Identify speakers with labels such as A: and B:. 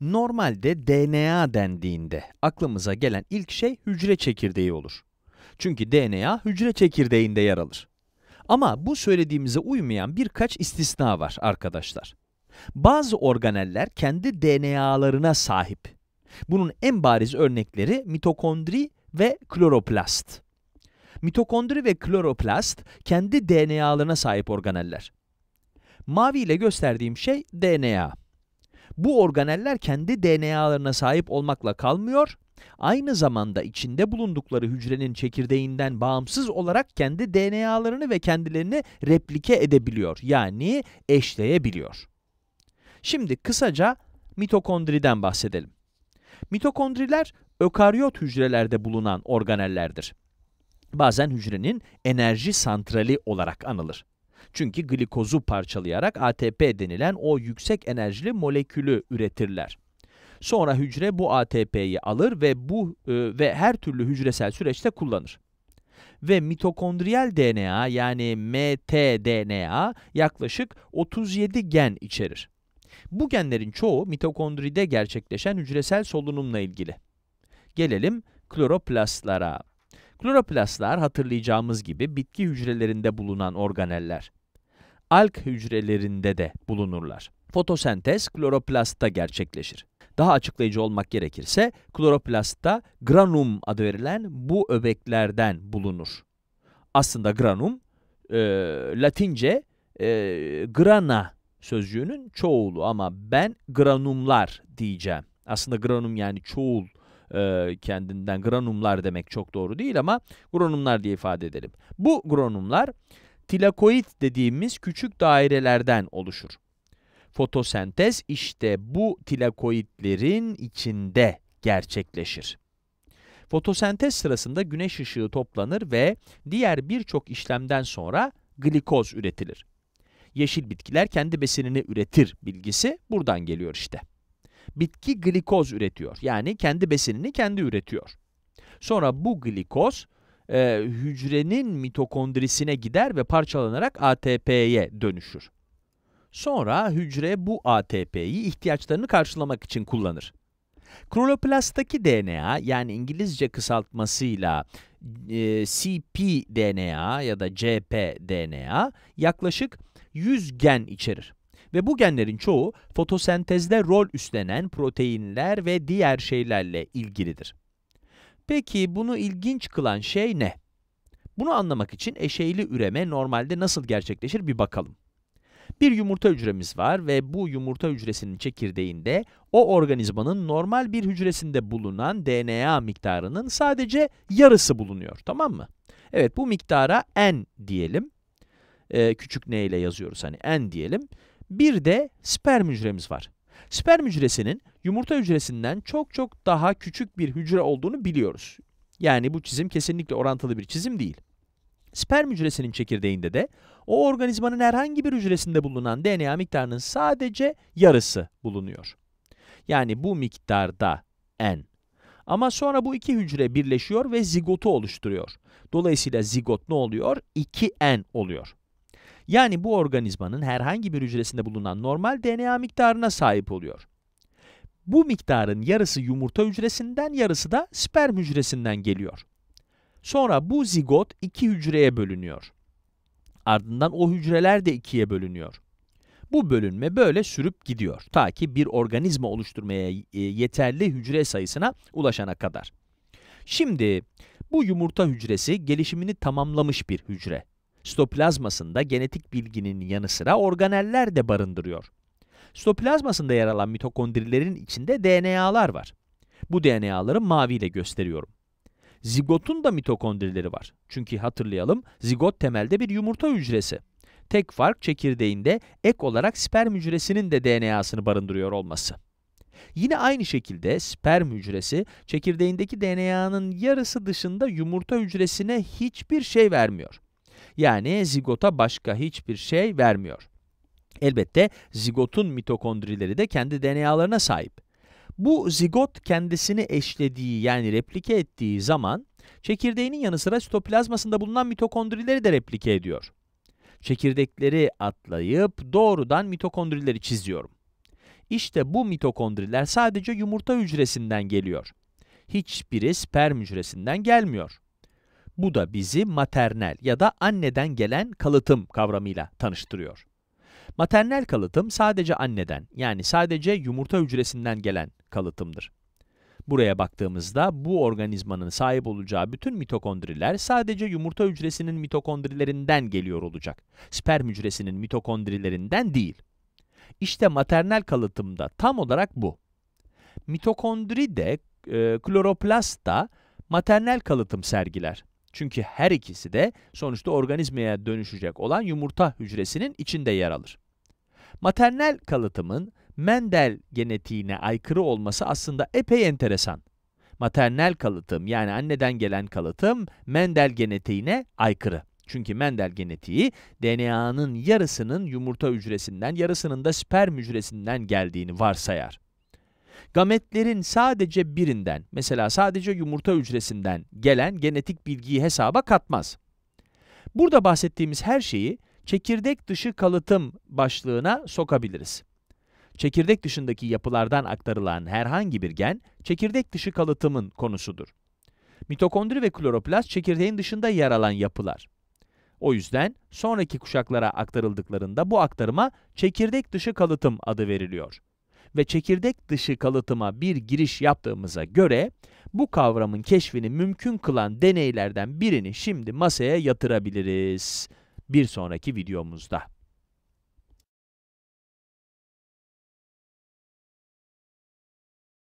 A: Normalde DNA dendiğinde aklımıza gelen ilk şey hücre çekirdeği olur. Çünkü DNA hücre çekirdeğinde yer alır. Ama bu söylediğimize uymayan birkaç istisna var arkadaşlar. Bazı organeller kendi DNA'larına sahip. Bunun en bariz örnekleri mitokondri ve kloroplast. Mitokondri ve kloroplast kendi DNA'larına sahip organeller. Mavi ile gösterdiğim şey DNA. Bu organeller kendi DNA'larına sahip olmakla kalmıyor, aynı zamanda içinde bulundukları hücrenin çekirdeğinden bağımsız olarak kendi DNA'larını ve kendilerini replike edebiliyor, yani eşleyebiliyor. Şimdi kısaca mitokondriden bahsedelim. Mitokondriler ökaryot hücrelerde bulunan organellerdir. Bazen hücrenin enerji santrali olarak anılır. Çünkü glikozu parçalayarak ATP denilen o yüksek enerjili molekülü üretirler. Sonra hücre bu ATP'yi alır ve bu e, ve her türlü hücresel süreçte kullanır. Ve mitokondriyal DNA yani mtDNA yaklaşık 37 gen içerir. Bu genlerin çoğu mitokondride gerçekleşen hücresel solunumla ilgili. Gelelim kloroplastlara. Kloroplastlar hatırlayacağımız gibi bitki hücrelerinde bulunan organeller alg hücrelerinde de bulunurlar. Fotosentez kloroplastta gerçekleşir. Daha açıklayıcı olmak gerekirse kloroplastta granum adı verilen bu öbeklerden bulunur. Aslında granum e, Latince e, grana sözcüğünün çoğulu ama ben granumlar diyeceğim. Aslında granum yani çoğul e, kendinden granumlar demek çok doğru değil ama granumlar diye ifade edelim. Bu granumlar tilakoid dediğimiz küçük dairelerden oluşur. Fotosentez işte bu tilakoidlerin içinde gerçekleşir. Fotosentez sırasında güneş ışığı toplanır ve diğer birçok işlemden sonra glikoz üretilir. Yeşil bitkiler kendi besinini üretir bilgisi buradan geliyor işte. Bitki glikoz üretiyor yani kendi besinini kendi üretiyor. Sonra bu glikoz e, hücrenin mitokondrisine gider ve parçalanarak ATP'ye dönüşür. Sonra hücre bu ATP'yi ihtiyaçlarını karşılamak için kullanır. Kloroplast'taki DNA yani İngilizce kısaltmasıyla e, cpDNA ya da cpDNA yaklaşık 100 gen içerir. Ve bu genlerin çoğu fotosentezde rol üstlenen proteinler ve diğer şeylerle ilgilidir. Peki bunu ilginç kılan şey ne? Bunu anlamak için eşeğli üreme normalde nasıl gerçekleşir bir bakalım. Bir yumurta hücremiz var ve bu yumurta hücresinin çekirdeğinde o organizmanın normal bir hücresinde bulunan DNA miktarının sadece yarısı bulunuyor. Tamam mı? Evet bu miktara n diyelim. Ee, küçük n ile yazıyoruz hani n diyelim. Bir de sperm hücremiz var. Sperm hücresinin yumurta hücresinden çok çok daha küçük bir hücre olduğunu biliyoruz. Yani bu çizim kesinlikle orantılı bir çizim değil. Sperm hücresinin çekirdeğinde de o organizmanın herhangi bir hücresinde bulunan DNA miktarının sadece yarısı bulunuyor. Yani bu miktarda n. Ama sonra bu iki hücre birleşiyor ve zigotu oluşturuyor. Dolayısıyla zigot ne oluyor? 2n oluyor. Yani bu organizmanın herhangi bir hücresinde bulunan normal DNA miktarına sahip oluyor. Bu miktarın yarısı yumurta hücresinden, yarısı da sperm hücresinden geliyor. Sonra bu zigot iki hücreye bölünüyor. Ardından o hücreler de ikiye bölünüyor. Bu bölünme böyle sürüp gidiyor ta ki bir organizma oluşturmaya e, yeterli hücre sayısına ulaşana kadar. Şimdi bu yumurta hücresi gelişimini tamamlamış bir hücre. Sitoplazmasında genetik bilginin yanı sıra organeller de barındırıyor. Sitoplazmasında yer alan mitokondrilerin içinde DNA'lar var. Bu DNA'ları maviyle gösteriyorum. Zigotun da mitokondrileri var. Çünkü hatırlayalım, zigot temelde bir yumurta hücresi. Tek fark çekirdeğinde ek olarak sperm hücresinin de DNA'sını barındırıyor olması. Yine aynı şekilde sperm hücresi çekirdeğindeki DNA'nın yarısı dışında yumurta hücresine hiçbir şey vermiyor. Yani zigota başka hiçbir şey vermiyor. Elbette zigotun mitokondrileri de kendi DNA'larına sahip. Bu zigot kendisini eşlediği yani replike ettiği zaman çekirdeğinin yanı sıra sitoplazmasında bulunan mitokondrileri de replike ediyor. Çekirdekleri atlayıp doğrudan mitokondrileri çiziyorum. İşte bu mitokondriler sadece yumurta hücresinden geliyor. Hiçbiri sperm hücresinden gelmiyor. Bu da bizi maternel ya da anneden gelen kalıtım kavramıyla tanıştırıyor. Maternel kalıtım sadece anneden, yani sadece yumurta hücresinden gelen kalıtımdır. Buraya baktığımızda bu organizmanın sahip olacağı bütün mitokondriler sadece yumurta hücresinin mitokondrilerinden geliyor olacak. Sperm hücresinin mitokondrilerinden değil. İşte maternel kalıtımda tam olarak bu. Mitokondri de, e, kloroplast da maternel kalıtım sergiler. Çünkü her ikisi de sonuçta organizmaya dönüşecek olan yumurta hücresinin içinde yer alır. Maternel kalıtımın Mendel genetiğine aykırı olması aslında epey enteresan. Maternel kalıtım yani anneden gelen kalıtım Mendel genetiğine aykırı. Çünkü Mendel genetiği DNA'nın yarısının yumurta hücresinden, yarısının da sperm hücresinden geldiğini varsayar gametlerin sadece birinden, mesela sadece yumurta hücresinden gelen genetik bilgiyi hesaba katmaz. Burada bahsettiğimiz her şeyi çekirdek dışı kalıtım başlığına sokabiliriz. Çekirdek dışındaki yapılardan aktarılan herhangi bir gen, çekirdek dışı kalıtımın konusudur. Mitokondri ve kloroplast çekirdeğin dışında yer alan yapılar. O yüzden sonraki kuşaklara aktarıldıklarında bu aktarıma çekirdek dışı kalıtım adı veriliyor ve çekirdek dışı kalıtıma bir giriş yaptığımıza göre bu kavramın keşfini mümkün kılan deneylerden birini şimdi masaya yatırabiliriz bir sonraki videomuzda.